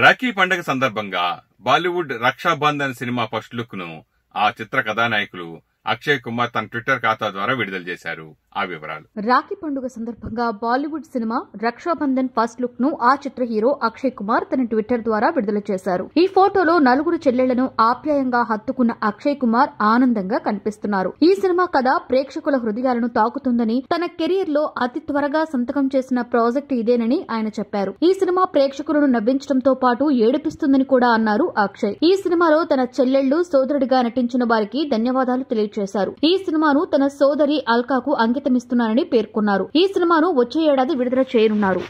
రాఖీ పండగ సందర్భంగా బాలీవుడ్ రక్షాబంధన్ సినిమా ఫస్ట్ లుక్ ను ఆ చిత్ర కథానాయకులు అక్షయ్ కుమార్ తన ట్విట్టర్ ఖాతా ద్వారా విడుదల చేశారు ఆ వివరాలు రాఖీ పండుగ సందర్భంగా బాలీవుడ్ సినిమా రక్షాబంధన్ ఫస్ట్ లుక్ ను ఆ చిత్ర హీరో అక్షయ్ కుమార్ తన ట్విట్టర్ ద్వారా విడుదల చేశారు ఈ ఫోటోలో నలుగురు చెల్లెళ్లను ఆప్యాయంగా హత్తుకున్న అక్షయ్ కుమార్ ఆనందంగా కనిపిస్తున్నారు ఈ సినిమా కథ ప్రేక్షకుల హృదయాలను తాకుతుందని తన కెరీర్ లో అతి త్వరగా సంతకం చేసిన ప్రాజెక్టు ఇదేనని ఆయన చెప్పారు ఈ సినిమా ప్రేక్షకులను నవ్వించడంతో పాటు ఏడిపిస్తుందని కూడా అన్నారు అక్షయ్ ఈ సినిమాలో తన చెల్లెళ్లు సోదరుడిగా నటించిన వారికి ధన్యవాదాలు తెలియ చేశారు ఈ సినిమాను తన సోదరి అల్కాకు అంకితమిస్తున్నానని పేర్కొన్నారు ఈ సినిమాను వచ్చే ఏడాది విడుదల చేయనున్నారు